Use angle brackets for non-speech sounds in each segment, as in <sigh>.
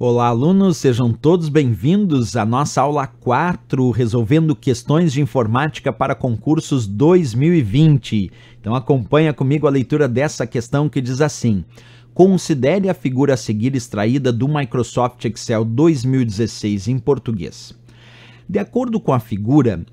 Olá, alunos, sejam todos bem-vindos à nossa aula 4, resolvendo questões de informática para concursos 2020. Então acompanha comigo a leitura dessa questão que diz assim: Considere a figura a seguir extraída do Microsoft Excel 2016 em português. De acordo com a figura,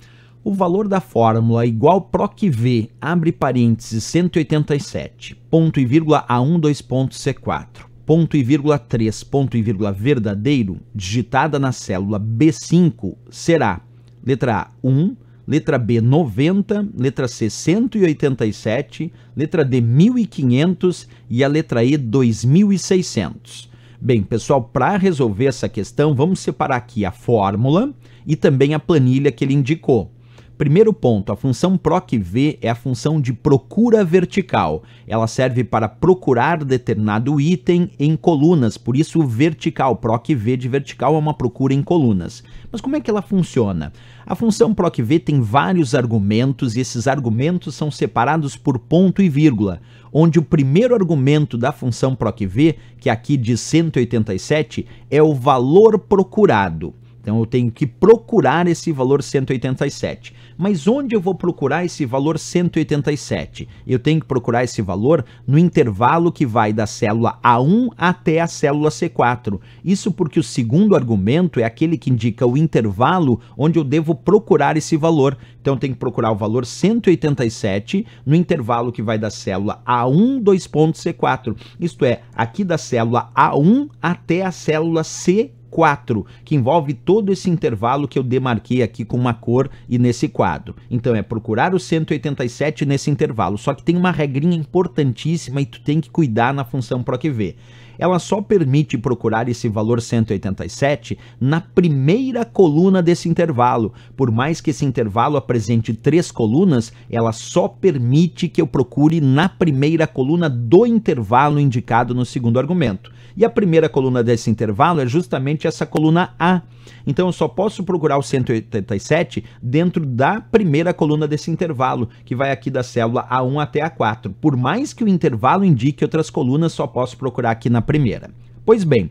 o valor da fórmula igual PROC V, abre parênteses 187, ponto e vírgula a 12c 4 ponto e vírgula 3, ponto e vírgula verdadeiro, digitada na célula B5, será letra A 1, letra B 90, letra C 187, letra D 1500 e a letra E 2600. Bem, pessoal, para resolver essa questão, vamos separar aqui a fórmula e também a planilha que ele indicou. Primeiro ponto, a função PROC-V é a função de procura vertical. Ela serve para procurar determinado item em colunas, por isso vertical, PROC-V de vertical é uma procura em colunas. Mas como é que ela funciona? A função PROC-V tem vários argumentos e esses argumentos são separados por ponto e vírgula, onde o primeiro argumento da função PROC-V, que é aqui diz 187, é o valor procurado. Então eu tenho que procurar esse valor 187. Mas onde eu vou procurar esse valor 187? Eu tenho que procurar esse valor no intervalo que vai da célula A1 até a célula C4. Isso porque o segundo argumento é aquele que indica o intervalo onde eu devo procurar esse valor. Então eu tenho que procurar o valor 187 no intervalo que vai da célula A1 2.C4. Isto é, aqui da célula A1 até a célula C4 4, que envolve todo esse intervalo que eu demarquei aqui com uma cor e nesse quadro. Então é procurar o 187 nesse intervalo, só que tem uma regrinha importantíssima e tu tem que cuidar na função PROCV. ela só permite procurar esse valor 187 na primeira coluna desse intervalo. Por mais que esse intervalo apresente três colunas, ela só permite que eu procure na primeira coluna do intervalo indicado no segundo argumento. E a primeira coluna desse intervalo é justamente essa coluna A. Então eu só posso procurar o 187 dentro da primeira coluna desse intervalo, que vai aqui da célula A1 até A4. Por mais que o intervalo indique outras colunas, só posso procurar aqui na primeira. Pois bem,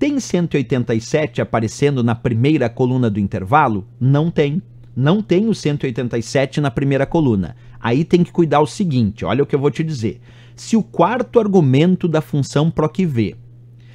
tem 187 aparecendo na primeira coluna do intervalo? Não tem. Não tem o 187 na primeira coluna. Aí tem que cuidar o seguinte, olha o que eu vou te dizer. Se o quarto argumento da função PROC V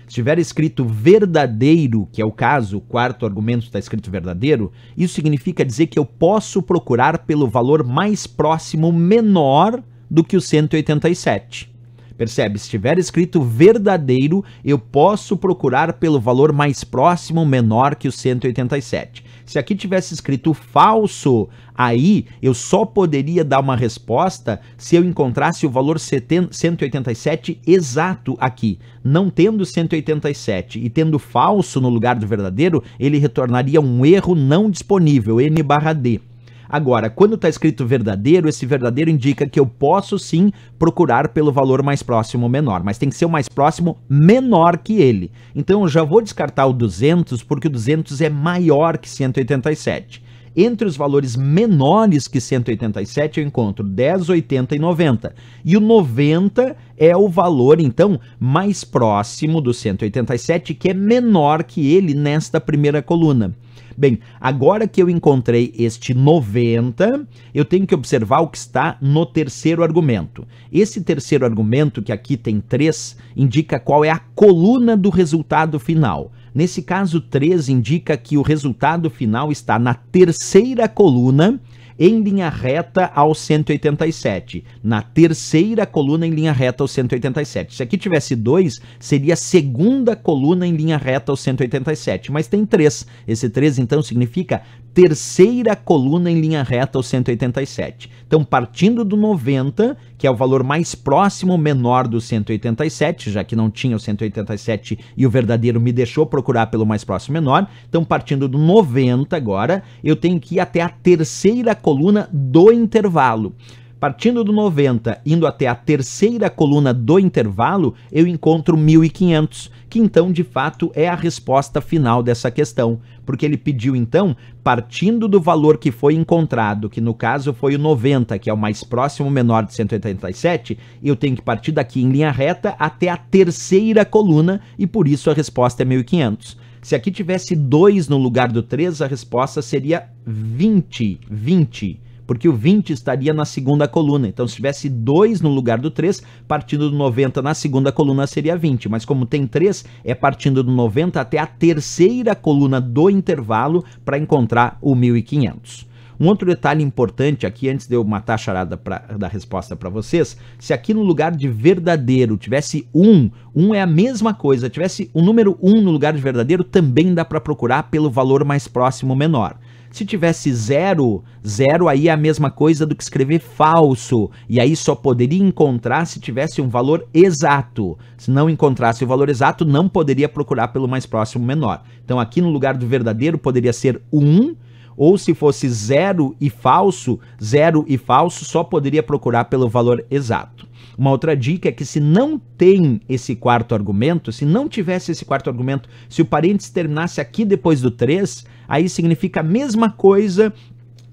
se tiver escrito verdadeiro, que é o caso, o quarto argumento está escrito verdadeiro, isso significa dizer que eu posso procurar pelo valor mais próximo menor do que o 187. Percebe? Se tiver escrito verdadeiro, eu posso procurar pelo valor mais próximo menor que o 187. Se aqui tivesse escrito falso, aí eu só poderia dar uma resposta se eu encontrasse o valor 187 exato aqui. Não tendo 187 e tendo falso no lugar do verdadeiro, ele retornaria um erro não disponível, n/d. Agora, quando está escrito verdadeiro, esse verdadeiro indica que eu posso sim procurar pelo valor mais próximo ou menor, mas tem que ser o mais próximo menor que ele. Então eu já vou descartar o 200 porque o 200 é maior que 187. Entre os valores menores que 187 eu encontro 10, 80 e 90. E o 90 é o valor então mais próximo do 187 que é menor que ele nesta primeira coluna. Bem, agora que eu encontrei este 90, eu tenho que observar o que está no terceiro argumento. Esse terceiro argumento, que aqui tem 3, indica qual é a coluna do resultado final. Nesse caso, 3 indica que o resultado final está na terceira coluna em linha reta ao 187, na terceira coluna em linha reta ao 187. Se aqui tivesse dois, seria a segunda coluna em linha reta ao 187, mas tem três. Esse três então significa terceira coluna em linha reta, o 187. Então, partindo do 90, que é o valor mais próximo, menor do 187, já que não tinha o 187 e o verdadeiro me deixou procurar pelo mais próximo menor. Então, partindo do 90 agora, eu tenho que ir até a terceira coluna do intervalo. Partindo do 90, indo até a terceira coluna do intervalo, eu encontro 1500, que então de fato é a resposta final dessa questão, porque ele pediu então, partindo do valor que foi encontrado, que no caso foi o 90, que é o mais próximo menor de 187, eu tenho que partir daqui em linha reta até a terceira coluna e por isso a resposta é 1500. Se aqui tivesse 2 no lugar do 3, a resposta seria 20, 20 porque o 20 estaria na segunda coluna. Então, se tivesse 2 no lugar do 3, partindo do 90 na segunda coluna seria 20. Mas como tem 3, é partindo do 90 até a terceira coluna do intervalo para encontrar o 1500. Um outro detalhe importante aqui, antes de eu matar a charada pra, da resposta para vocês, se aqui no lugar de verdadeiro tivesse um, um é a mesma coisa, tivesse o número um no lugar de verdadeiro, também dá para procurar pelo valor mais próximo menor. Se tivesse zero, zero aí é a mesma coisa do que escrever falso. E aí só poderia encontrar se tivesse um valor exato. Se não encontrasse o valor exato, não poderia procurar pelo mais próximo menor. Então aqui no lugar do verdadeiro poderia ser 1. Um, ou se fosse zero e falso, zero e falso só poderia procurar pelo valor exato. Uma outra dica é que se não tem esse quarto argumento, se não tivesse esse quarto argumento, se o parênteses terminasse aqui depois do 3, aí significa a mesma coisa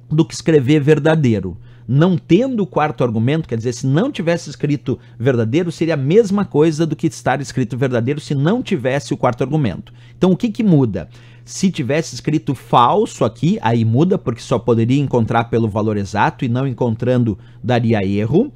do que escrever verdadeiro. Não tendo o quarto argumento, quer dizer, se não tivesse escrito verdadeiro, seria a mesma coisa do que estar escrito verdadeiro se não tivesse o quarto argumento. Então o que, que muda? Se tivesse escrito falso aqui, aí muda, porque só poderia encontrar pelo valor exato e não encontrando daria erro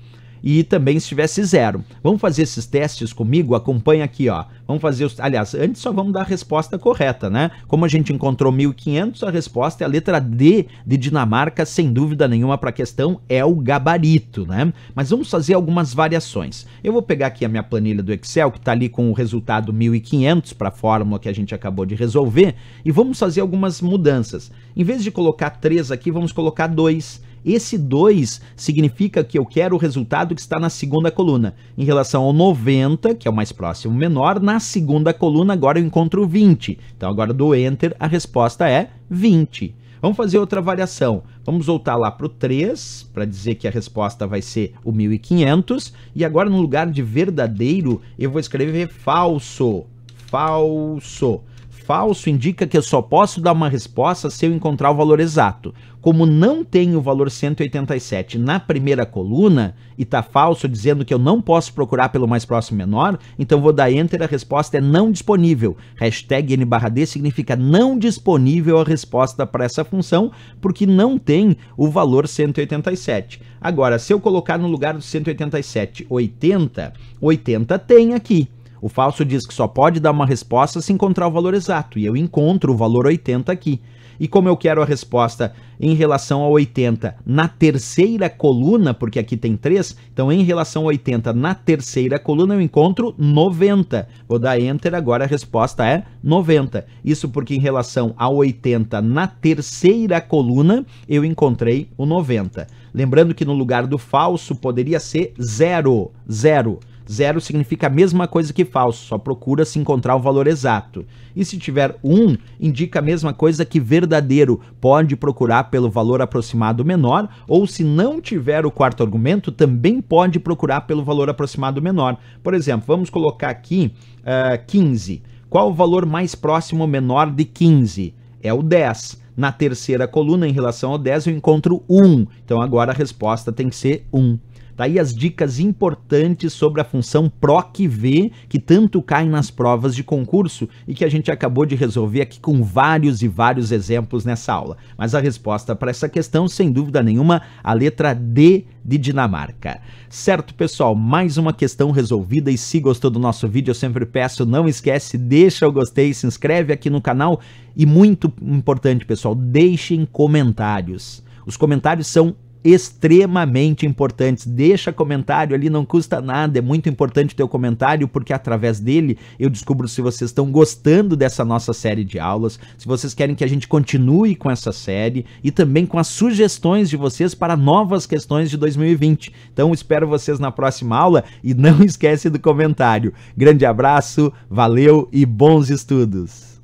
e também se tivesse zero. Vamos fazer esses testes comigo? Acompanha aqui, ó. Vamos fazer os... Aliás, antes só vamos dar a resposta correta, né? Como a gente encontrou 1500, a resposta é a letra D de Dinamarca, sem dúvida nenhuma para a questão, é o gabarito, né? Mas vamos fazer algumas variações. Eu vou pegar aqui a minha planilha do Excel, que está ali com o resultado 1500 para a fórmula que a gente acabou de resolver, e vamos fazer algumas mudanças. Em vez de colocar 3 aqui, vamos colocar 2. Esse 2 significa que eu quero o resultado que está na segunda coluna. Em relação ao 90, que é o mais próximo menor, na segunda coluna agora eu encontro 20. Então agora do Enter a resposta é 20. Vamos fazer outra variação. Vamos voltar lá para o 3, para dizer que a resposta vai ser o 1500. E agora, no lugar de verdadeiro, eu vou escrever falso. Falso falso indica que eu só posso dar uma resposta se eu encontrar o valor exato. Como não tem o valor 187 na primeira coluna e está falso dizendo que eu não posso procurar pelo mais próximo menor, então vou dar enter, a resposta é não disponível. Hashtag n d significa não disponível a resposta para essa função, porque não tem o valor 187. Agora, se eu colocar no lugar do 187 80, 80 tem aqui. O falso diz que só pode dar uma resposta se encontrar o valor exato, e eu encontro o valor 80 aqui. E como eu quero a resposta em relação a 80 na terceira coluna, porque aqui tem 3, então em relação a 80 na terceira coluna eu encontro 90. Vou dar enter, agora a resposta é 90. Isso porque em relação a 80 na terceira coluna eu encontrei o 90. Lembrando que no lugar do falso poderia ser 0, 0. Zero significa a mesma coisa que falso, só procura se encontrar o valor exato. E se tiver um, indica a mesma coisa que verdadeiro, pode procurar pelo valor aproximado menor, ou se não tiver o quarto argumento, também pode procurar pelo valor aproximado menor. Por exemplo, vamos colocar aqui uh, eh, 15. Qual o valor mais próximo menor de 15? É o 10. Na terceira coluna, em relação ao 10, eu encontro 1. Então agora a resposta tem que ser 1. Daí tá as dicas importantes sobre a função PROC-V, que tanto caem nas provas de concurso e que a gente acabou de resolver aqui com vários e vários exemplos nessa aula. Mas a resposta para essa questão, sem dúvida nenhuma, a letra D de Dinamarca. Certo, pessoal, mais uma questão resolvida e se gostou do nosso vídeo, eu sempre peço, não esquece, deixa o gostei, se inscreve aqui no canal e muito importante, pessoal, deixem comentários. Os comentários são extremamente importantes. Deixa comentário ali, não custa nada, é muito importante o teu comentário, porque através dele eu descubro se vocês estão gostando dessa nossa série de aulas, se vocês querem que a gente continue com essa série e também com as sugestões de vocês para novas questões de 2020. Então espero vocês na próxima aula e não <laughs> esquece do comentário. Grande abraço, valeu e bons estudos!